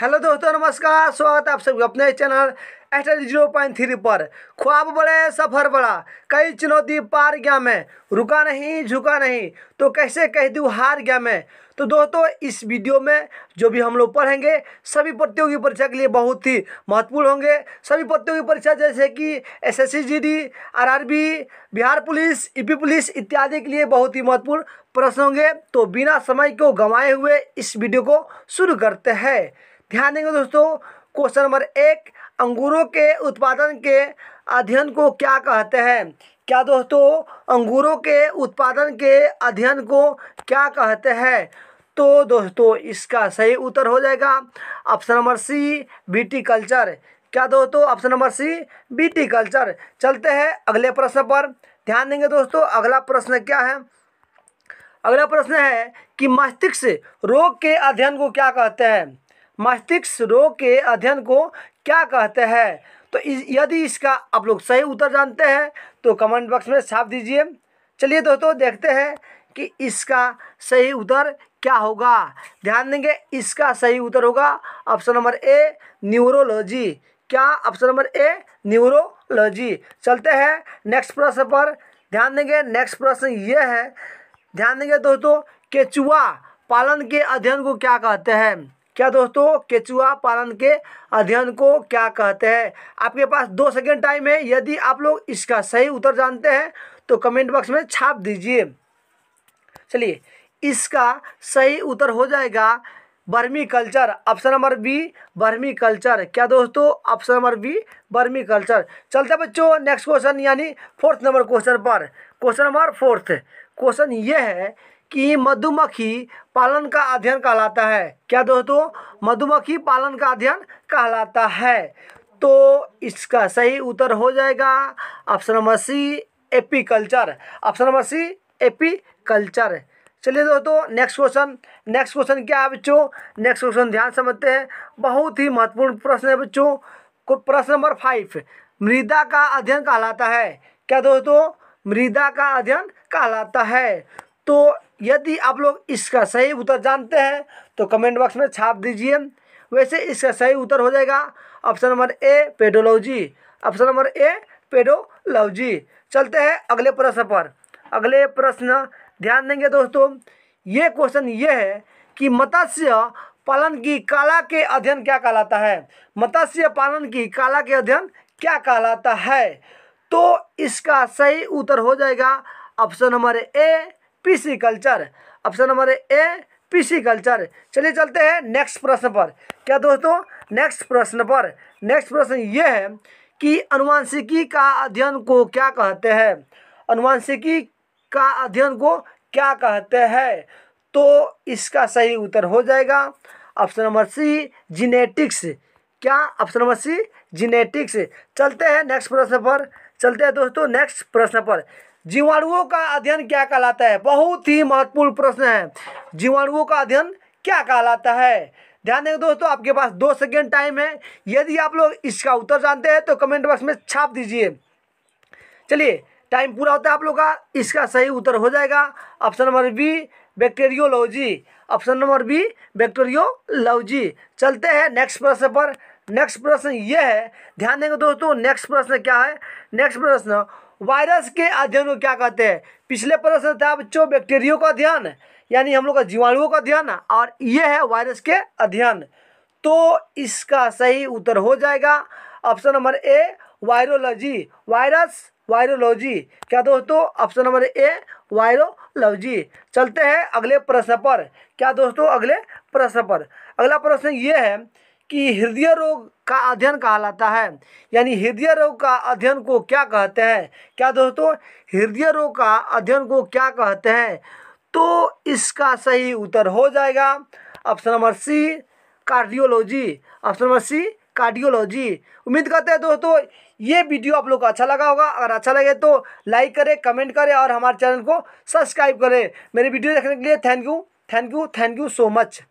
hello दोस्तों नमस्कार स्वागत है आप सभी अपने चैनल एटल जीरो पॉइंट थ्री पर ख्वाब बड़े सफ़र बड़ा कई चुनौती पार गया मैं रुका नहीं झुका नहीं तो कैसे कह दूँ हार गया मैं तो दोस्तों इस वीडियो में जो भी हम लोग पढ़ेंगे सभी प्रतियोगी परीक्षा के लिए बहुत ही महत्वपूर्ण होंगे सभी प्रतियोगी परीक्षा जैसे कि S S C Bihar police ई e पुलिस इत्यादि के लिए बहुत ही महत्वपूर्ण प्रश्न होंगे तो बिना समय को गंवाए हुए इस वीडियो को शुरू करते हैं ध्यान देंगे दोस्तों क्वेश्चन नंबर एक अंगूरों के उत्पादन के अध्ययन को क्या कहते हैं क्या दोस्तों अंगूरों के उत्पादन के अध्ययन को क्या कहते हैं तो दोस्तों इसका सही उत्तर हो जाएगा ऑप्शन नंबर सी बीटीकल्चर क्या दोस्तों ऑप्शन नंबर सी बीटीकल्चर चलते हैं अगले प्रश्न पर ध्यान देंगे दोस्तों अगला प्रश्न क्या है अगला प्रश्न है कि मस्तिष्क रोग के अध्ययन को क्या कहते हैं मस्तिष्क रोग के अध्ययन को क्या कहते हैं तो यदि इसका आप लोग सही उत्तर जानते हैं तो कमेंट बॉक्स में छाप दीजिए चलिए दोस्तों देखते हैं कि इसका सही उत्तर क्या होगा ध्यान देंगे इसका सही उत्तर होगा ऑप्शन नंबर ए न्यूरोलॉजी क्या ऑप्शन नंबर ए न्यूरोलॉजी चलते हैं नेक्स्ट प्रश्न पर ध्यान देंगे नेक्स्ट प्रश्न ये है ध्यान देंगे दोस्तों केचुआ पालन के अध्ययन को क्या कहते हैं क्या दोस्तों केचुआ पालन के अध्ययन को क्या कहते हैं आपके पास दो सेकेंड टाइम है यदि आप लोग इसका सही उत्तर जानते हैं तो कमेंट बॉक्स में छाप दीजिए चलिए इसका सही उत्तर हो जाएगा vermiculture option number B vermiculture क्या दोस्तों option number B vermiculture चलते बच्चों नेक्स्ट क्वेश्चन यानी फोर्थ नंबर क्वेश्चन पर क्वेश्चन नंबर फोर्थ क्वेश्चन ये है कि मधुमक्खी पालन का अध्ययन कहलाता है क्या दोस्तों मधुमक्खी पालन का अध्ययन कहलाता है तो इसका सही उत्तर हो जाएगा option number C apiculture option number C apiculture चलिए दोस्तों नेक्स्ट क्वेश्चन नेक्स्ट क्वेश्चन क्या है बच्चों नेक्स्ट क्वेश्चन ध्यान समझते हैं बहुत ही महत्वपूर्ण प्रश्न है बच्चों प्रश्न नंबर फाइव मृदा का अध्ययन कहलाता है क्या दोस्तों मृदा का अध्ययन कहलाता है तो यदि आप लोग इसका सही उत्तर जानते हैं तो कमेंट बॉक्स में छाप दीजिए वैसे इसका सही उत्तर हो जाएगा option number A pedology option number A pedology चलते हैं अगले प्रश्न पर अगले प्रश्न ध्यान देंगे दोस्तों ये क्वेश्चन ये है कि मत्स्य पालन की कला के अध्ययन क्या कहलाता है मत्स्य पालन की कला के अध्ययन क्या कहलाता है तो इसका सही उत्तर हो जाएगा option number A culture option number A culture चलिए चलते हैं नेक्स्ट प्रश्न पर क्या दोस्तों नेक्स्ट प्रश्न पर नेक्स्ट प्रश्न ये है कि अनुवांशिकी का अध्ययन को क्या कहते हैं अनुवांशिकी का अध्ययन को क्या कहते हैं तो इसका सही उत्तर हो जाएगा ऑप्शन नंबर सी जीनेटिक्स क्या ऑप्शन नंबर सी जीनेटिक्स चलते हैं नेक्स्ट प्रश्न पर चलते हैं दोस्तों नेक्स्ट प्रश्न पर जीवाणुओं का अध्ययन क्या कहलाता है बहुत ही महत्वपूर्ण प्रश्न है जीवाणुओं का अध्ययन क्या कहलाता है ध्यान देंगे दोस्तों आपके पास दो सेकेंड टाइम है यदि आप लोग इसका उत्तर जानते हैं तो कमेंट बॉक्स में छाप दीजिए चलिए टाइम पूरा होता है आप लोग का इसका सही उत्तर हो जाएगा option number B bacteriology option number B bacteriology चलते हैं नेक्स्ट प्रश्न पर नेक्स्ट प्रश्न ये है ध्यान देंगे दोस्तों नेक्स्ट प्रश्न क्या है नेक्स्ट प्रश्न वायरस के अध्ययन को क्या कहते हैं पिछले प्रश्न था बच्चों बैक्टीरियो का अध्ययन यानी हम लोग का जीवाणुओं का अध्ययन और ये है वायरस के अध्ययन तो इसका सही उत्तर हो जाएगा option number A virology virus virology क्या दोस्तों ऑप्शन नंबर ए वायरोलॉजी चलते हैं अगले प्रश्न पर क्या दोस्तों अगले प्रश्न पर अगला प्रश्न ये है कि हृदय रोग का अध्ययन कहलाता है यानी हृदय रोग का अध्ययन को क्या कहते हैं क्या दोस्तों हृदय रोग का अध्ययन को क्या कहते हैं तो इसका सही उत्तर हो जाएगा option number C cardiology option number C cardiology उम्मीद करते हैं दोस्तों ये वीडियो आप लोग को अच्छा लगा होगा अगर अच्छा लगे तो लाइक करें कमेंट करें और हमारे चैनल को सब्सक्राइब करें मेरी वीडियो देखने के लिए thank you thank you thank you so much